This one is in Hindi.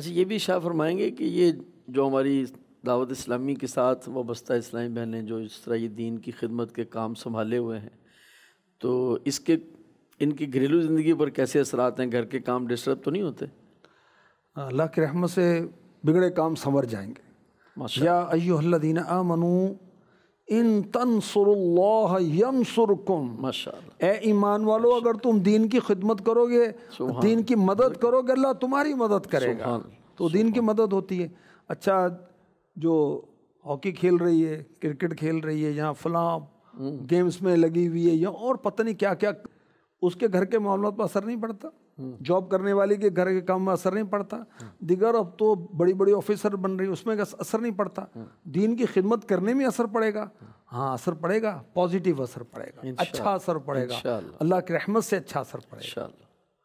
अच्छा ये भी शाह फरमाएंगे कि ये जो हमारी दावत इस्लामी के साथ वाबस्ता इस्लामी बहनें जो इस तरह ये दीन की खिदमत के काम संभाले हुए हैं तो इसके इनकी घरेलू ज़िंदगी पर कैसे असरात हैं घर के काम डिस्टर्ब तो नहीं होते अल्लाह के रहमत से बिगड़े काम संवर जाएंगे या आ आमनू इन कुम यमसुरकुम ए ईमान वालों अगर तुम दीन की खिदमत करोगे दीन की मदद करोगे अल्लाह तुम्हारी मदद करेगा तो दीन की मदद होती है अच्छा जो हॉकी खेल रही है क्रिकेट खेल रही है यहाँ फलां हम्म। गेम्स में लगी हुई है या और पता नहीं क्या क्या उसके घर के मामलों पर असर नहीं पड़ता हम्म। जॉब करने वाले के घर के काम में असर नहीं पड़ता हम्म। दिगर अब तो बड़ी बड़ी ऑफिसर बन रही उसमें असर नहीं पड़ता हम्म। दीन की खिदमत करने में असर पड़ेगा हाँ असर पड़ेगा पॉजिटिव असर पड़ेगा अच्छा असर पड़ेगा अल्लाह की रहमत से अच्छा असर पड़ेगा